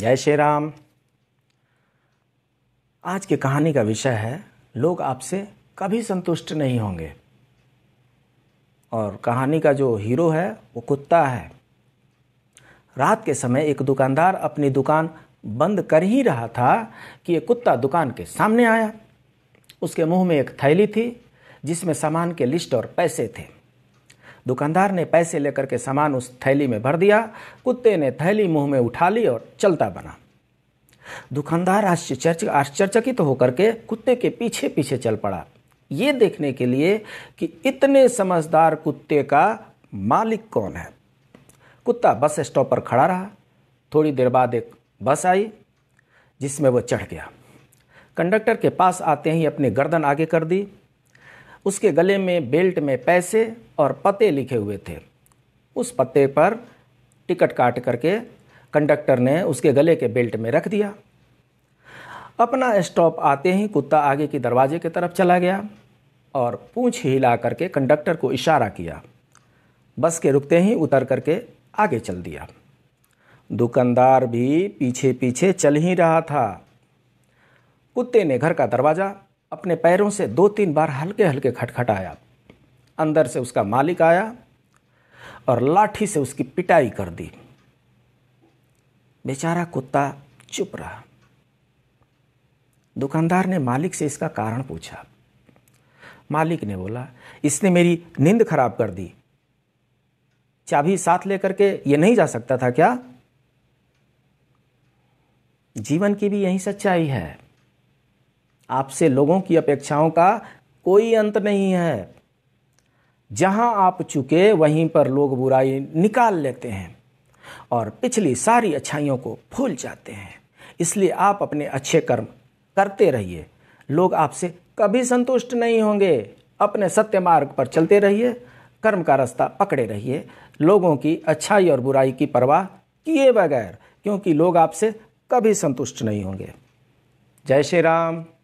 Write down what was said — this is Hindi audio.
जय श्री राम आज की कहानी का विषय है लोग आपसे कभी संतुष्ट नहीं होंगे और कहानी का जो हीरो है वो कुत्ता है रात के समय एक दुकानदार अपनी दुकान बंद कर ही रहा था कि एक कुत्ता दुकान के सामने आया उसके मुंह में एक थैली थी जिसमें सामान के लिस्ट और पैसे थे दुकानदार ने पैसे लेकर के सामान उस थैली में भर दिया कुत्ते ने थैली मुंह में उठा ली और चलता बना दुकानदार आश्चर्य आश्चर्यचकित तो होकर के कुत्ते के पीछे पीछे चल पड़ा ये देखने के लिए कि इतने समझदार कुत्ते का मालिक कौन है कुत्ता बस स्टॉप पर खड़ा रहा थोड़ी देर बाद एक बस आई जिसमें वह चढ़ गया कंडक्टर के पास आते ही अपनी गर्दन आगे कर दी उसके गले में बेल्ट में पैसे और पते लिखे हुए थे उस पते पर टिकट काट करके कंडक्टर ने उसके गले के बेल्ट में रख दिया अपना स्टॉप आते ही कुत्ता आगे के दरवाजे की तरफ चला गया और पूँछ हिला करके कंडक्टर को इशारा किया बस के रुकते ही उतर करके आगे चल दिया दुकानदार भी पीछे पीछे चल ही रहा था कुत्ते ने घर का दरवाज़ा अपने पैरों से दो तीन बार हल्के हल्के खटखटाया अंदर से उसका मालिक आया और लाठी से उसकी पिटाई कर दी बेचारा कुत्ता चुप रहा दुकानदार ने मालिक से इसका कारण पूछा मालिक ने बोला इसने मेरी नींद खराब कर दी चाबी साथ लेकर के ये नहीं जा सकता था क्या जीवन की भी यही सच्चाई है आपसे लोगों की अपेक्षाओं का कोई अंत नहीं है जहां आप चुके वहीं पर लोग बुराई निकाल लेते हैं और पिछली सारी अच्छाइयों को भूल जाते हैं इसलिए आप अपने अच्छे कर्म करते रहिए लोग आपसे कभी संतुष्ट नहीं होंगे अपने सत्य मार्ग पर चलते रहिए कर्म का रास्ता पकड़े रहिए लोगों की अच्छाई और बुराई की परवाह किए बगैर क्योंकि लोग आपसे कभी संतुष्ट नहीं होंगे जय श्री राम